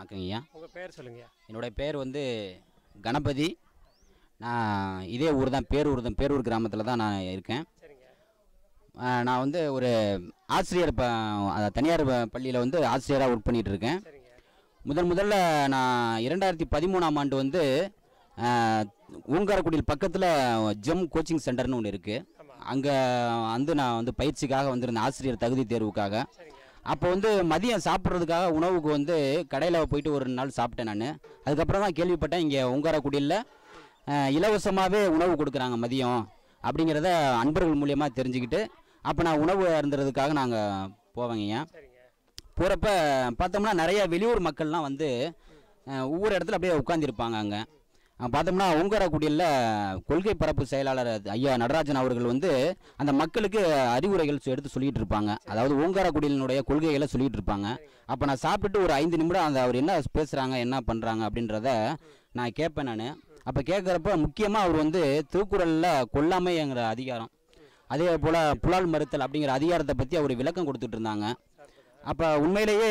வணக்கங்க ஐயா உங்கள் பேர் சொல்லுங்கள் என்னுடைய பேர் வந்து கணபதி நான் இதே ஊர் தான் பேரூர் தான் பேரூர் கிராமத்தில் தான் நான் இருக்கேன் நான் வந்து ஒரு ஆசிரியர் ப தனியார் பள்ளியில் வந்து ஆசிரியராக ஒர்க் பண்ணிகிட்டு இருக்கேன் முதன் முதல்ல நான் இரண்டாயிரத்தி பதிமூணாம் ஆண்டு வந்து ஊங்காரக்குடியில் பக்கத்தில் ஜெம் கோச்சிங் சென்டர்னு ஒன்று இருக்குது அங்கே வந்து நான் வந்து பயிற்சிக்காக வந்திருந்தேன் ஆசிரியர் தகுதி தேர்வுக்காக அப்போ வந்து மதியம் சாப்பிட்றதுக்காக உணவுக்கு வந்து கடையில் போயிட்டு ஒரு நாள் சாப்பிட்டேன் நான் அதுக்கப்புறம் தான் கேள்விப்பட்டேன் இங்கே உங்காரக்குடியில் இலவசமாகவே உணவு கொடுக்குறாங்க மதியம் அப்படிங்கிறத அன்பர்கள் மூலியமாக தெரிஞ்சுக்கிட்டு அப்போ நான் உணவு இருந்துறதுக்காக நாங்கள் போவேங்கய்யா போகிறப்ப பார்த்தோம்னா நிறையா வெளியூர் மக்கள்லாம் வந்து ஒவ்வொரு இடத்துல அப்படியே உட்காந்துருப்பாங்க அங்கே பார்த்தோம்னா ஓங்கராக்குடியில் கொள்கை பரப்பு செயலாளர் ஐயா நடராஜன் அவர்கள் வந்து அந்த மக்களுக்கு அறிவுரைகள் எடுத்து சொல்லிகிட்டு இருப்பாங்க அதாவது ஓங்காரக்குடியினுடைய கொள்கைகளை சொல்லிகிட்டு இருப்பாங்க அப்போ நான் சாப்பிட்டுட்டு ஒரு ஐந்து நிமிடம் அந்த அவர் என்ன பேசுகிறாங்க என்ன பண்ணுறாங்க அப்படின்றத நான் கேட்பேன் நான் அப்போ கேட்குறப்ப முக்கியமாக அவர் வந்து திருக்குறளில் கொல்லாமைங்கிற அதிகாரம் அதே போல் புலால் மறுத்தல் அப்படிங்கிற அதிகாரத்தை பற்றி அவர் விளக்கம் கொடுத்துட்டு இருந்தாங்க அப்போ உண்மையிலேயே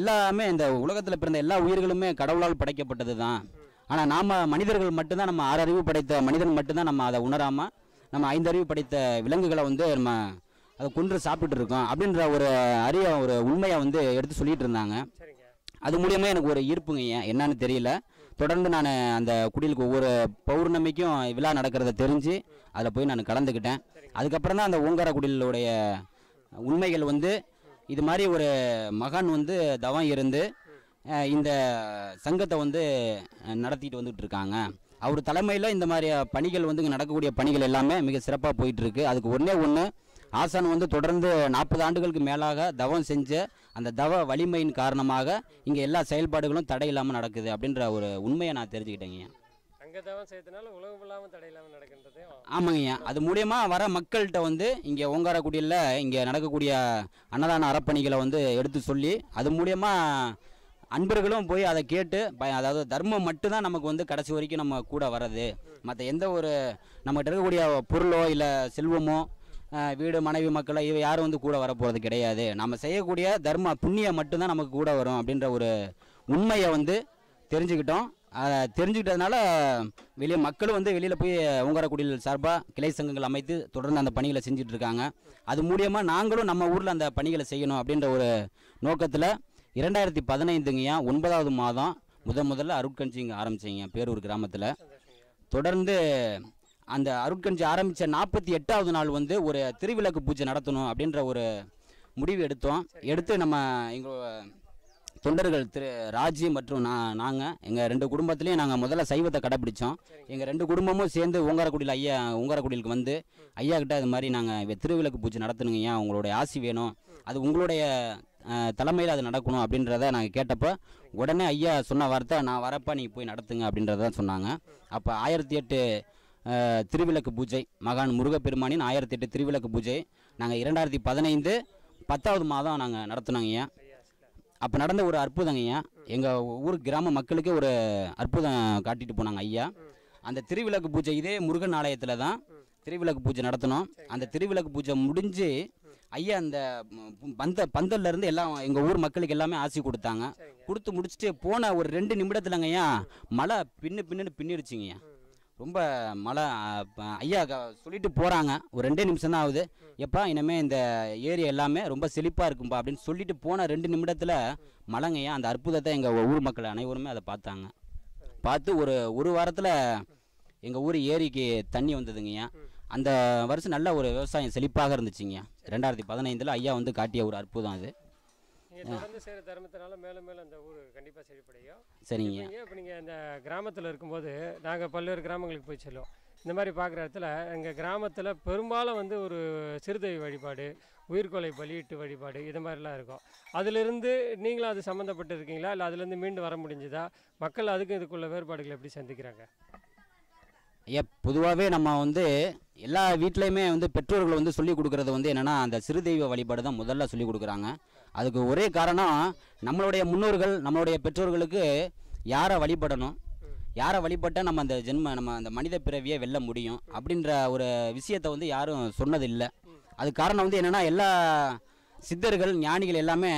எல்லாமே இந்த உலகத்தில் பிறந்த எல்லா உயிர்களுமே கடவுளால் படைக்கப்பட்டது தான் ஆனால் நாம் மனிதர்கள் மட்டும்தான் நம்ம ஆறறிவு படைத்த மனிதன் மட்டும்தான் நம்ம அதை உணராமல் நம்ம ஐந்தறிவு படைத்த விலங்குகளை வந்து நம்ம அதை கொன்று சாப்பிட்டுட்டு இருக்கோம் அப்படின்ற ஒரு அரிய ஒரு உண்மையை வந்து எடுத்து சொல்லிகிட்டு இருந்தாங்க அது மூலியமாக எனக்கு ஒரு ஈர்ப்புங்க ஏன் என்னன்னு தெரியல தொடர்ந்து நான் அந்த குடிலுக்கு ஒவ்வொரு பௌர்ணமிக்கும் விழா நடக்கிறத தெரிஞ்சு அதில் போய் நான் கலந்துக்கிட்டேன் அதுக்கப்புறம் தான் அந்த ஓங்கார குடிலுடைய உண்மைகள் வந்து இது மாதிரி ஒரு மகான் வந்து தவம் இருந்து இந்த சங்கத்தை வந்து நடத்திட்டு வந்துட்டு இருக்காங்க அவர் தலைமையில் இந்த மாதிரி பணிகள் வந்து இங்கே நடக்கக்கூடிய பணிகள் எல்லாமே மிக சிறப்பாக போயிட்டுருக்கு அதுக்கு ஒன்றே ஒன்று ஆசான் வந்து தொடர்ந்து நாற்பது ஆண்டுகளுக்கு மேலாக தவம் செஞ்ச அந்த தவ வலிமையின் காரணமாக இங்கே எல்லா செயல்பாடுகளும் தடை இல்லாமல் நடக்குது அப்படின்ற ஒரு உண்மையை நான் தெரிஞ்சுக்கிட்டேங்க ஆமாங்கய்யா அது மூலியமாக வர மக்கள்கிட்ட வந்து இங்கே ஓங்காரக்குடியில் இங்கே நடக்கக்கூடிய அன்னதான அறப்பணிகளை வந்து எடுத்து சொல்லி அது மூலியமாக அன்பர்களும் போய் அதை கேட்டு பய அதாவது தர்மம் மட்டும்தான் நமக்கு வந்து கடைசி வரைக்கும் நம்ம கூட வர்றது மற்ற எந்த ஒரு நம்மகிட்ட இருக்கக்கூடிய பொருளோ இல்லை செல்வமோ வீடு மனைவி மக்களோ இவ யாரும் வந்து கூட வரப்போகிறது கிடையாது நம்ம செய்யக்கூடிய தர்ம புண்ணியம் மட்டும்தான் நமக்கு கூட வரும் அப்படின்ற ஒரு உண்மையை வந்து தெரிஞ்சுக்கிட்டோம் அதை தெரிஞ்சுக்கிட்டதுனால வெளியே மக்களும் வந்து வெளியில் போய் உங்கரக்குடியில் சார்பாக கிளை சங்கங்கள் அமைத்து தொடர்ந்து அந்த பணிகளை செஞ்சுட்டு இருக்காங்க அது மூலியமாக நாங்களும் நம்ம ஊரில் அந்த பணிகளை செய்யணும் அப்படின்ற ஒரு நோக்கத்தில் இரண்டாயிரத்தி பதினைந்துங்கய்யா ஒன்பதாவது மாதம் முத முதல்ல இங்கே ஆரம்பிச்சிங்க பேரூர் கிராமத்தில் தொடர்ந்து அந்த அருட்கஞ்சி ஆரம்பித்த நாற்பத்தி எட்டாவது நாள் வந்து ஒரு திருவிளக்கு பூஜை நடத்தணும் அப்படின்ற ஒரு முடிவு எடுத்தோம் எடுத்து நம்ம எங்கள் தொண்டர்கள் திரு ராஜி மற்றும் நான் நாங்கள் எங்கள் ரெண்டு குடும்பத்துலேயும் நாங்கள் முதல்ல சைவத்தை கடைப்பிடித்தோம் எங்கள் ரெண்டு குடும்பமும் சேர்ந்து ஓங்காரக்குடியில் ஐயா ஓங்காரக்குடியிலுக்கு வந்து ஐயா கிட்டே அது மாதிரி நாங்கள் திருவிளக்கு பூஜை நடத்தணுங்க ஏன் உங்களுடைய ஆசி வேணும் அது உங்களுடைய தலைமையில் அது நடக்கணும் அப்படின்றத நாங்கள் கேட்டப்போ உடனே ஐயா சொன்ன வார்த்தை நான் வரப்போ நீங்கள் போய் நடத்துங்க அப்படின்றத சொன்னாங்க அப்போ ஆயிரத்தி எட்டு திருவிளக்கு பூஜை மகான் முருகப்பெருமானின் ஆயிரத்தி எட்டு திருவிளக்கு பூஜை நாங்கள் இரண்டாயிரத்தி பதினைந்து பத்தாவது மாதம் நாங்கள் நடத்தினோங்க ஐயா அப்போ நடந்த ஒரு அற்புதங்க ஐயா எங்கள் ஊர் கிராம மக்களுக்கே ஒரு அற்புதம் காட்டிட்டு போனாங்க ஐயா அந்த திருவிளக்கு பூஜை இதே முருகன் ஆலயத்தில் தான் திருவிளக்கு பூஜை நடத்தினோம் அந்த திருவிளக்கு பூஜை முடிஞ்சு ஐயா அந்த பந்த பந்தல்லேருந்து எல்லாம் எங்கள் ஊர் மக்களுக்கு எல்லாமே ஆசி கொடுத்தாங்க கொடுத்து முடிச்சுட்டு போன ஒரு ரெண்டு ஐயா மழை பின்னு பின்னு பின்னிடுச்சிங்கய்யா ரொம்ப மழை ஐயா சொல்லிட்டு போகிறாங்க ஒரு ரெண்டே நிமிஷம் தான் ஆகுது எப்பா இனிமேல் இந்த ஏரி எல்லாமே ரொம்ப செழிப்பாக இருக்கும்பா அப்படின்னு சொல்லிட்டு போன ரெண்டு நிமிடத்தில் மழைங்கய்யா அந்த அற்புதத்தை எங்கள் ஊர் மக்கள் அனைவருமே அதை பார்த்தாங்க பார்த்து ஒரு ஒரு வாரத்தில் எங்கள் ஊர் ஏரிக்கு தண்ணி வந்ததுங்கய்யா அந்த வருஷம் நல்ல ஒரு விவசாயம் செழிப்பாக இருந்துச்சுங்க ரெண்டாயிரத்தி பதினைந்தில் ஐயா வந்து காட்டிய ஒரு அற்புதம் அது தொடர்ந்து செய்கிற தர்மத்தினால மேலும் மேலும் அந்த ஊர் கண்டிப்பாக செழிப்படையும் சரிங்க இப்போ நீங்கள் இந்த கிராமத்தில் இருக்கும்போது நாங்கள் பல்வேறு கிராமங்களுக்கு போய் செல்லுவோம் இந்த மாதிரி பார்க்குற இடத்துல எங்கள் கிராமத்தில் பெரும்பாலும் வந்து ஒரு சிறுதெய்வ வழிபாடு உயிர்கொலை பலியிட்டு வழிபாடு இது மாதிரிலாம் இருக்கும் அதிலிருந்து நீங்களும் அது சம்மந்தப்பட்டு இருக்கீங்களா இல்லை அதுலேருந்து மீண்டு வர முடிஞ்சுதா மக்கள் அதுக்கும் இதுக்குள்ள வேறுபாடுகளை எப்படி சந்திக்கிறாங்க எப் பொதுவாகவே நம்ம வந்து எல்லா வீட்லேயுமே வந்து பெற்றோர்கள் வந்து சொல்லிக் கொடுக்குறது வந்து என்னென்னா அந்த சிறு தெய்வ வழிபாடு தான் முதல்ல சொல்லிக் கொடுக்குறாங்க அதுக்கு ஒரே காரணம் நம்மளுடைய முன்னோர்கள் நம்மளுடைய பெற்றோர்களுக்கு யாரை வழிபடணும் யாரை வழிபட்டால் நம்ம அந்த ஜென்ம நம்ம அந்த மனித பிறவியை வெல்ல முடியும் அப்படின்ற ஒரு விஷயத்தை வந்து யாரும் சொன்னதில்லை அது காரணம் வந்து என்னென்னா எல்லா சித்தர்கள் ஞானிகள் எல்லாமே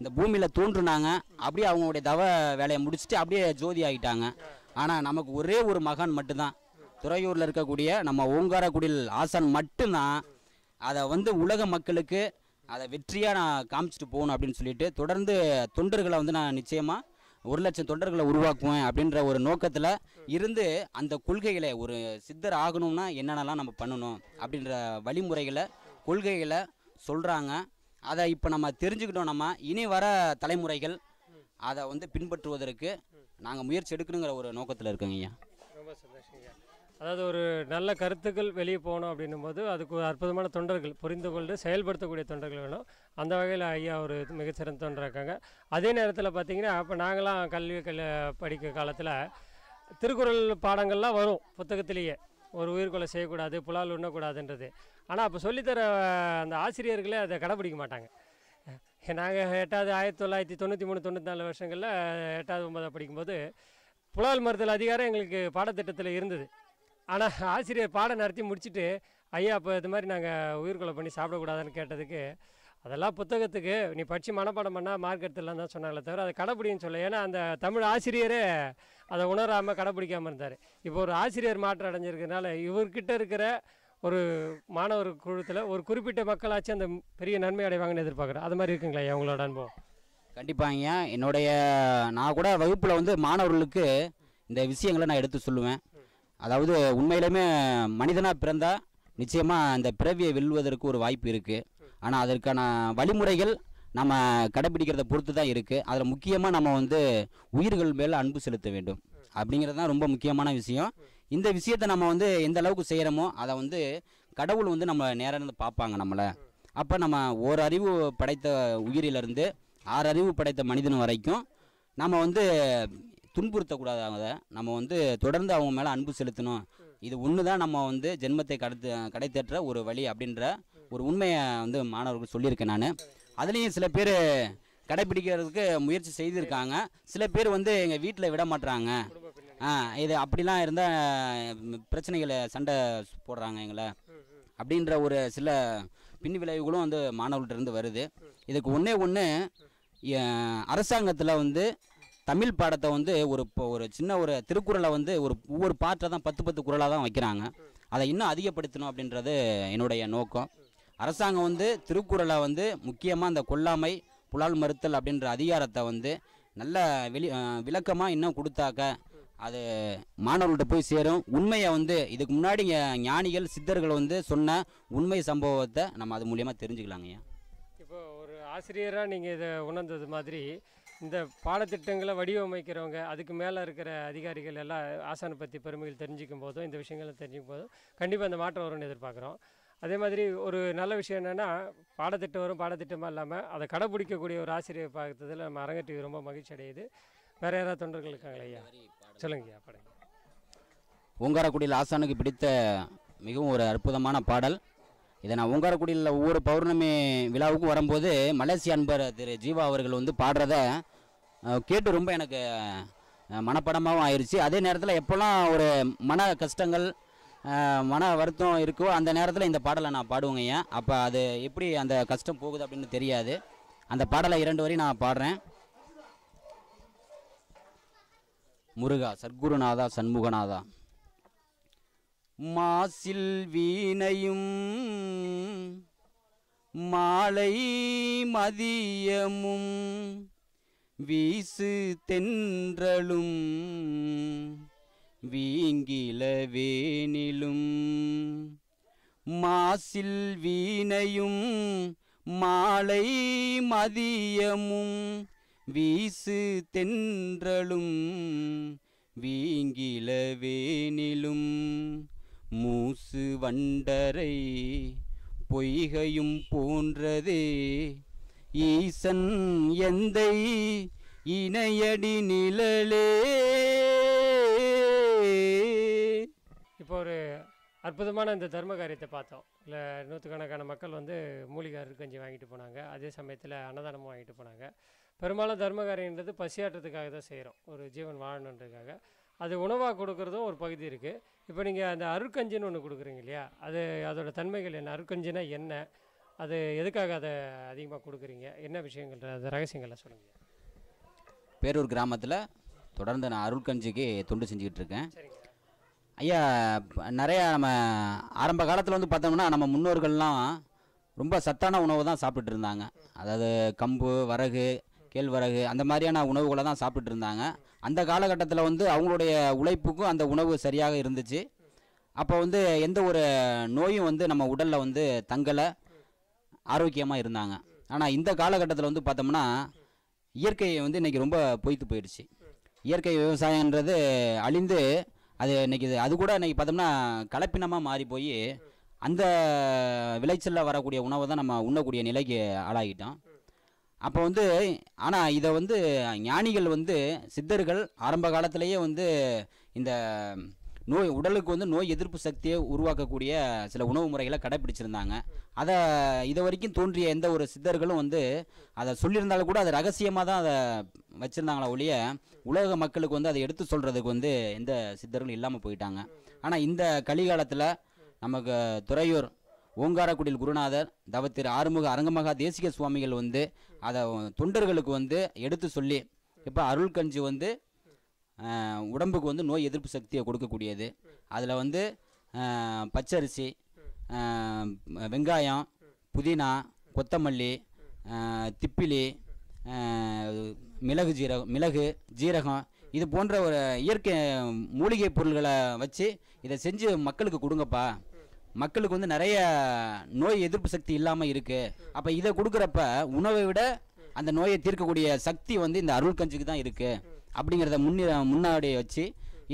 இந்த பூமியில் தோன்றுனாங்க அப்படியே அவங்களுடைய தவ வேலையை முடிச்சுட்டு அப்படியே ஜோதி ஆகிட்டாங்க ஆனால் நமக்கு ஒரே ஒரு மகான் மட்டும்தான் துறையூரில் இருக்கக்கூடிய நம்ம ஓங்காரக்குடியில் ஆசான் மட்டும்தான் அதை வந்து உலக மக்களுக்கு அதை வெற்றியாக நான் காமிச்சிட்டு போகணும் அப்படின்னு சொல்லிட்டு தொடர்ந்து தொண்டர்களை வந்து நான் நிச்சயமாக ஒரு லட்சம் தொண்டர்களை உருவாக்குவேன் அப்படின்ற ஒரு நோக்கத்தில் இருந்து அந்த கொள்கைகளை ஒரு சித்தர் ஆகணும்னா என்னென்னலாம் நம்ம பண்ணணும் அப்படின்ற வழிமுறைகளை கொள்கைகளை சொல்கிறாங்க அதை இப்போ நம்ம தெரிஞ்சுக்கிட்டோம் நம்ம இனி வர தலைமுறைகள் அதை வந்து பின்பற்றுவதற்கு நாங்கள் முயற்சி எடுக்கணுங்கிற ஒரு நோக்கத்தில் இருக்கோங்க ஐயா ரொம்ப சந்தோஷம் அதாவது ஒரு நல்ல கருத்துக்கள் வெளியே போகணும் அப்படின்னும் போது அதுக்கு ஒரு அற்புதமான தொண்டர்கள் புரிந்து கொண்டு செயல்படுத்தக்கூடிய தொண்டர்கள் வேணும் அந்த வகையில் ஐயா ஒரு மிகச்சிறந்த தொண்டர் இருக்காங்க அதே நேரத்தில் பார்த்திங்கன்னா அப்போ நாங்களாம் கல்வி கல் படிக்க காலத்தில் திருக்குறள் பாடங்கள்லாம் வரும் புத்தகத்திலேயே ஒரு உயிர்கொலை செய்யக்கூடாது புலால் உண்ணக்கூடாதுன்றது ஆனால் அப்போ சொல்லித்தர அந்த ஆசிரியர்களே அதை கடைப்பிடிக்க மாட்டாங்க நாங்கள் எட்டாவது ஆயிரத்தி தொள்ளாயிரத்தி தொண்ணூற்றி மூணு தொண்ணூற்றி நாலு வருஷங்களில் எட்டாவது ஒன்பதாவது படிக்கும்போது புலால் மருத்துவ அதிகாரம் எங்களுக்கு பாடத்திட்டத்தில் இருந்தது ஆனால் ஆசிரியர் பாடம் நடத்தி முடிச்சுட்டு ஐயா அப்போ இது மாதிரி நாங்கள் உயிர்கொலை பண்ணி சாப்பிடக்கூடாதுன்னு கேட்டதுக்கு அதெல்லாம் புத்தகத்துக்கு நீ படித்து மனப்பாடம் பண்ணால் மார்க் எடுத்துலாம் தான் சொன்னாங்களே தவிர அதை கடைப்பிடின்னு சொல்ல ஏன்னா அந்த தமிழ் ஆசிரியரே அதை உணராமல் கடைப்பிடிக்காமல் இருந்தார் இப்போ ஒரு ஆசிரியர் மாற்றம் அடைஞ்சிருக்கிறதுனால இவர்கிட்ட இருக்கிற ஒரு மாணவர் குழுத்தில் ஒரு குறிப்பிட்ட மக்களாச்சும் அந்த பெரிய நன்மை அடைவாங்கன்னு எதிர்பார்க்குறேன் அது மாதிரி இருக்குங்களா அவங்களோட அனுபவம் கண்டிப்பாங்க என்னுடைய நான் கூட வகுப்பில் வந்து மாணவர்களுக்கு இந்த விஷயங்களை நான் எடுத்து சொல்லுவேன் அதாவது உண்மையிலுமே மனிதனாக பிறந்தால் நிச்சயமாக அந்த பிறவியை வெல்வதற்கு ஒரு வாய்ப்பு இருக்குது ஆனால் அதற்கான வழிமுறைகள் நம்ம கடைப்பிடிக்கிறத பொறுத்து தான் இருக்குது அதில் முக்கியமாக நம்ம வந்து உயிர்கள் மேலே அன்பு செலுத்த வேண்டும் அப்படிங்கிறது தான் ரொம்ப முக்கியமான விஷயம் இந்த விஷயத்தை நம்ம வந்து எந்த அளவுக்கு செய்கிறோமோ அதை வந்து கடவுள் வந்து நம்ம நேரம் இருந்து பார்ப்பாங்க நம்மளை அப்போ நம்ம ஒரு அறிவு படைத்த உயிரிலிருந்து ஆறு அறிவு படைத்த மனிதன் வரைக்கும் நம்ம வந்து துன்புறுத்தக்கூடாது அவங்க நம்ம வந்து தொடர்ந்து அவங்க மேலே அன்பு செலுத்தணும் இது ஒன்று தான் நம்ம வந்து ஜென்மத்தை கடத்து கடை தேற்ற ஒரு வழி அப்படின்ற ஒரு உண்மையை வந்து மாணவர்கள் சொல்லியிருக்கேன் நான் அதுலேயும் சில பேர் கடைப்பிடிக்கிறதுக்கு முயற்சி செய்திருக்காங்க சில பேர் வந்து எங்கள் வீட்டில் விட மாட்டுறாங்க இது அப்படிலாம் இருந்தால் பிரச்சனைகளை சண்டை போடுறாங்க எங்களை அப்படின்ற ஒரு சில பின் விளைவுகளும் வந்து மாணவர்கள்ட்ட இருந்து வருது இதுக்கு ஒன்றே ஒன்று அரசாங்கத்தில் வந்து தமிழ் பாடத்தை வந்து ஒரு இப்போ ஒரு சின்ன ஒரு திருக்குறளை வந்து ஒரு ஒவ்வொரு பாட்டை தான் பத்து பத்து குரலாக தான் வைக்கிறாங்க அதை இன்னும் அதிகப்படுத்தணும் அப்படின்றது என்னுடைய நோக்கம் அரசாங்கம் வந்து திருக்குறளை வந்து முக்கியமாக அந்த கொல்லாமை புலால் மறுத்தல் அப்படின்ற அதிகாரத்தை வந்து நல்ல வெளி விளக்கமாக இன்னும் கொடுத்தாக்க அது மாணவர்கள்ட்ட போய் சேரும் உண்மையை வந்து இதுக்கு முன்னாடி ஞானிகள் சித்தர்கள் வந்து சொன்ன உண்மை சம்பவத்தை நம்ம அது மூலியமாக தெரிஞ்சுக்கலாங்கய்யா இப்போ ஒரு ஆசிரியராக நீங்கள் இதை உணர்ந்தது மாதிரி இந்த பாடத்திட்டங்களை வடிவமைக்கிறவங்க அதுக்கு மேலே இருக்கிற அதிகாரிகள் எல்லாம் ஆசானை பற்றி பெருமைகள் தெரிஞ்சிக்கும் போதும் இந்த விஷயங்கள்லாம் தெரிஞ்சிக்கும் போதும் கண்டிப்பாக அந்த மாற்றம் வரும்னு எதிர்பார்க்குறோம் அதே மாதிரி ஒரு நல்ல விஷயம் என்னென்னா பாடத்திட்டம் வரும் பாடத்திட்டமாக இல்லாமல் அதை கடைப்பிடிக்கக்கூடிய ஒரு ஆசிரியர் பார்க்கறதுல நம்ம அரங்கட்டி ரொம்ப மகிழ்ச்சி அடையுது வேறு யாராவது தொண்டர்கள் இருக்காங்களே ஐயா சொல்லுங்க ஐயா படங்க ஓங்காரக்குடியில் ஆசானுக்கு பிடித்த மிகவும் ஒரு அற்புதமான பாடல் இதை நான் ஓங்காரக்குடியில் ஒவ்வொரு பௌர்ணமி விழாவுக்கும் வரும்போது மலேசிய அன்பர் திரு ஜீவா அவர்கள் வந்து பாடுறத கேட்டு ரொம்ப எனக்கு மனப்படமாகவும் ஆயிடுச்சு அதே நேரத்தில் எப்போல்லாம் ஒரு மன கஷ்டங்கள் மன வருத்தம் இருக்கோ அந்த நேரத்தில் இந்த பாடலை நான் பாடுவேங்க ஏன் அப்போ அது எப்படி அந்த கஷ்டம் போகுது அப்படின்னு தெரியாது அந்த பாடலை இரண்டு வரையும் நான் பாடுறேன் முருகா சத்குருநாதா சண்முகநாதா மாசில் வீணையும் மாலை மதியமும் வீசு தென்றலும் வீங்கிலவேனிலும் மாசில் வீணையும் மாலை மதியமும் வீசு தென்றலும் வீங்கிலவேனிலும் மூசு வண்டரை பொய்கையும் போன்றதே ஈசன் எந்தை இணையடி நிழலே இப்போ ஒரு அற்புதமான இந்த தர்ம காரியத்தை பார்த்தோம் இல்லை நூற்றுக்கணக்கான மக்கள் வந்து மூலிகை அறுக்கஞ்சி வாங்கிட்டு போனாங்க அதே சமயத்தில் அன்னதானமும் வாங்கிட்டு போனாங்க பெரும்பாலும் தர்ம காரியன்றது பசியாற்றத்துக்காக தான் செய்கிறோம் ஒரு ஜீவன் வாழணுன்றதுக்காக அது உணவாக கொடுக்குறதும் ஒரு பகுதி இருக்குது இப்போ நீங்கள் அந்த அருக்கஞ்சின்னு ஒன்று கொடுக்குறீங்க இல்லையா அது அதோட தன்மைகள் என்ன அருக்கஞ்சினா என்ன அது எதுக்காக அதை அதிகமாக கொடுக்குறீங்க என்ன விஷயங்கள் அது ரகசியங்கள்லாம் சொல்லுங்கள் பேரூர் கிராமத்தில் தொடர்ந்து நான் அருள்கஞ்சிக்கு தொண்டு செஞ்சுக்கிட்டு இருக்கேன் ஐயா நிறையா நம்ம ஆரம்ப காலத்தில் வந்து பார்த்தோம்னா நம்ம முன்னோர்கள்லாம் ரொம்ப சத்தான உணவு தான் சாப்பிட்டுட்டு இருந்தாங்க அதாவது கம்பு வரகு கேழ்வரகு அந்த மாதிரியான உணவுகளை தான் சாப்பிட்டுட்டு இருந்தாங்க அந்த காலகட்டத்தில் வந்து அவங்களுடைய உழைப்புக்கும் அந்த உணவு சரியாக இருந்துச்சு அப்போ வந்து எந்த ஒரு நோயும் வந்து நம்ம உடலில் வந்து தங்கலை ஆரோக்கியமாக இருந்தாங்க ஆனால் இந்த காலகட்டத்தில் வந்து பார்த்தோம்னா இயற்கையை வந்து இன்றைக்கி ரொம்ப பொய்த்து போயிடுச்சு இயற்கை விவசாயன்றது அழிந்து அது இன்றைக்கி அது கூட இன்றைக்கி பார்த்தோம்னா கலப்பினமாக மாறி போய் அந்த விளைச்சலில் வரக்கூடிய உணவை தான் நம்ம உண்ணக்கூடிய நிலைக்கு ஆளாகிட்டோம் அப்போ வந்து ஆனால் இதை வந்து ஞானிகள் வந்து சித்தர்கள் ஆரம்ப காலத்திலேயே வந்து இந்த நோய் உடலுக்கு வந்து நோய் எதிர்ப்பு சக்தியை உருவாக்கக்கூடிய சில உணவு முறைகளை கடைப்பிடிச்சிருந்தாங்க அதை இது வரைக்கும் தோன்றிய எந்த ஒரு சித்தர்களும் வந்து அதை சொல்லியிருந்தாலும் கூட அது ரகசியமாக தான் அதை வச்சுருந்தாங்களா ஒழிய உலக மக்களுக்கு வந்து அதை எடுத்து சொல்கிறதுக்கு வந்து எந்த சித்தர்களும் இல்லாமல் போயிட்டாங்க ஆனால் இந்த கலிகாலத்தில் நமக்கு துறையூர் ஓங்காரக்குடியில் குருநாதர் தவத்திரு ஆறுமுக அரங்கமகா தேசிக சுவாமிகள் வந்து அதை தொண்டர்களுக்கு வந்து எடுத்து சொல்லி இப்போ அருள் கஞ்சி வந்து உடம்புக்கு வந்து நோய் எதிர்ப்பு சக்தியை கொடுக்கக்கூடியது அதில் வந்து பச்சரிசி வெங்காயம் புதினா கொத்தமல்லி திப்பிலி மிளகு ஜீரகம் மிளகு ஜீரகம் இது போன்ற ஒரு இயற்கை மூலிகை பொருள்களை வச்சு இதை செஞ்சு மக்களுக்கு கொடுங்கப்பா மக்களுக்கு வந்து நிறைய நோய் எதிர்ப்பு சக்தி இல்லாமல் இருக்குது அப்போ இதை கொடுக்குறப்ப உணவை விட அந்த நோயை தீர்க்கக்கூடிய சக்தி வந்து இந்த அருள் கஞ்சிக்கு தான் இருக்குது அப்படிங்கிறத முன்னி முன்னாடி வச்சு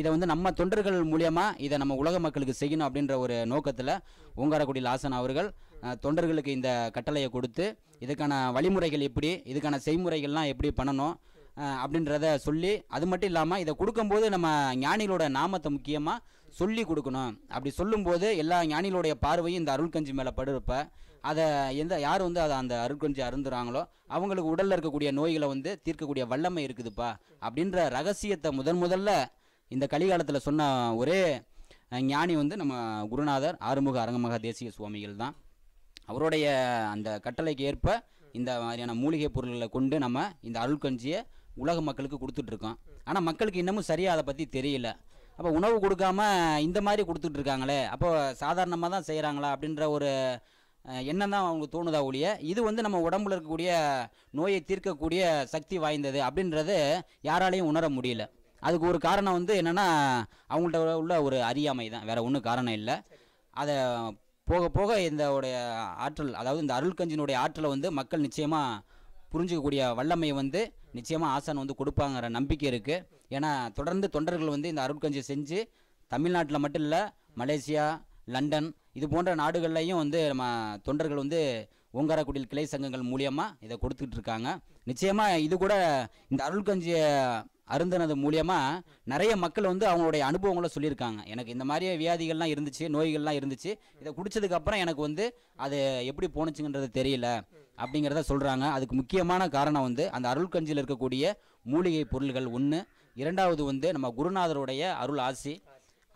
இதை வந்து நம்ம தொண்டர்கள் மூலியமாக இதை நம்ம உலக மக்களுக்கு செய்யணும் அப்படின்ற ஒரு நோக்கத்தில் ஓங்காரக்குடி லாசன் அவர்கள் தொண்டர்களுக்கு இந்த கட்டளையை கொடுத்து இதுக்கான வழிமுறைகள் எப்படி இதுக்கான செய்முறைகள்லாம் எப்படி பண்ணணும் அப்படின்றத சொல்லி அது மட்டும் இல்லாமல் இதை கொடுக்கும்போது நம்ம ஞானிகளோட நாமத்தை முக்கியமாக சொல்லி கொடுக்கணும் அப்படி சொல்லும்போது எல்லா ஞானிகளுடைய பார்வையும் இந்த அருள்கஞ்சி மேலே படுப்ப அதை எந்த யார் வந்து அதை அந்த அருள்கஞ்சி அருந்துறாங்களோ அவங்களுக்கு உடலில் இருக்கக்கூடிய நோய்களை வந்து தீர்க்கக்கூடிய வல்லமை இருக்குதுப்பா அப்படின்ற ரகசியத்தை முதன் முதல்ல இந்த கலிகாலத்தில் சொன்ன ஒரே ஞானி வந்து நம்ம குருநாதர் ஆறுமுக அரங்கமக தேசிய சுவாமிகள் தான் அவருடைய அந்த கட்டளைக்கு ஏற்ப இந்த மாதிரியான மூலிகை பொருள்களை கொண்டு நம்ம இந்த அருள்கஞ்சியை உலக மக்களுக்கு கொடுத்துட்ருக்கோம் ஆனால் மக்களுக்கு இன்னமும் சரியாக அதை பற்றி தெரியல அப்போ உணவு கொடுக்காம இந்த மாதிரி கொடுத்துட்டு இருக்காங்களே அப்போ சாதாரணமாக தான் செய்கிறாங்களா அப்படின்ற ஒரு எண்ணம் தான் அவங்களுக்கு தோணுதா ஒழிய இது வந்து நம்ம உடம்புல இருக்கக்கூடிய நோயை தீர்க்கக்கூடிய சக்தி வாய்ந்தது அப்படின்றது யாராலையும் உணர முடியல அதுக்கு ஒரு காரணம் வந்து என்னென்னா அவங்கள்ட்ட உள்ள ஒரு அறியாமை தான் வேறு ஒன்றும் காரணம் இல்லை அதை போக போக இந்த உடைய ஆற்றல் அதாவது இந்த அருள்கஞ்சினுடைய ஆற்றலை வந்து மக்கள் நிச்சயமாக புரிஞ்சிக்கக்கூடிய வல்லமையை வந்து நிச்சயமாக ஆசான் வந்து கொடுப்பாங்கிற நம்பிக்கை இருக்குது ஏன்னா தொடர்ந்து தொண்டர்கள் வந்து இந்த அருட்கஞ்சி செஞ்சு தமிழ்நாட்டில் மட்டும் இல்லை மலேசியா லண்டன் இது போன்ற நாடுகள்லையும் வந்து நம்ம தொண்டர்கள் வந்து ஓங்காரக்குடியில் கிளை சங்கங்கள் மூலியமாக இதை கொடுத்துட்டு இருக்காங்க நிச்சயமாக இது கூட இந்த அருள்கஞ்சியை அருந்தினது மூலியமாக நிறைய மக்கள் வந்து அவங்களுடைய அனுபவங்களை சொல்லியிருக்காங்க எனக்கு இந்த மாதிரி வியாதிகள்லாம் இருந்துச்சு நோய்கள்லாம் இருந்துச்சு இதை குடித்ததுக்கப்புறம் எனக்கு வந்து அது எப்படி போணுச்சுங்கன்றது தெரியல அப்படிங்கிறத சொல்கிறாங்க அதுக்கு முக்கியமான காரணம் வந்து அந்த அருள் கஞ்சியில் இருக்கக்கூடிய மூலிகை பொருள்கள் ஒன்று இரண்டாவது வந்து நம்ம குருநாதருடைய அருள் ஆசி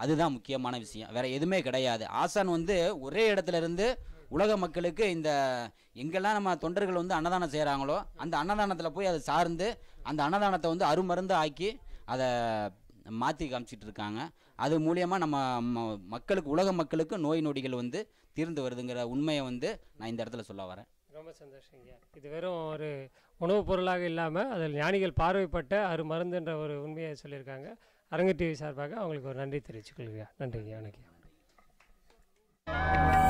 அதுதான் முக்கியமான விஷயம் வேறு எதுவுமே கிடையாது ஆசான் வந்து ஒரே இடத்துல இருந்து உலக மக்களுக்கு இந்த எங்கெல்லாம் நம்ம தொண்டர்கள் வந்து அன்னதானம் செய்கிறாங்களோ அந்த அன்னதானத்தில் போய் அதை சார்ந்து அந்த அன்னதானத்தை வந்து அருமருந்து ஆக்கி அதை மாற்றி காமிச்சிட்டு இருக்காங்க அது மூலியமாக நம்ம மக்களுக்கு உலக மக்களுக்கு நோய் நொடிகள் வந்து தீர்ந்து வருதுங்கிற உண்மையை வந்து நான் இந்த இடத்துல சொல்ல வரேன் ரொம்ப சந்தோஷங்க இது வெறும் ஒரு உணவுப் பொருளாக இல்லாமல் அதில் ஞானிகள் பார்வைப்பட்ட அரு மருந்துன்ற ஒரு உண்மையை சொல்லியிருக்காங்க அரங்க டிவி சார்பாக அவங்களுக்கு ஒரு நன்றி தெரிவிச்சுக்கொள்கிறேன் நன்றிங்க வணக்கம்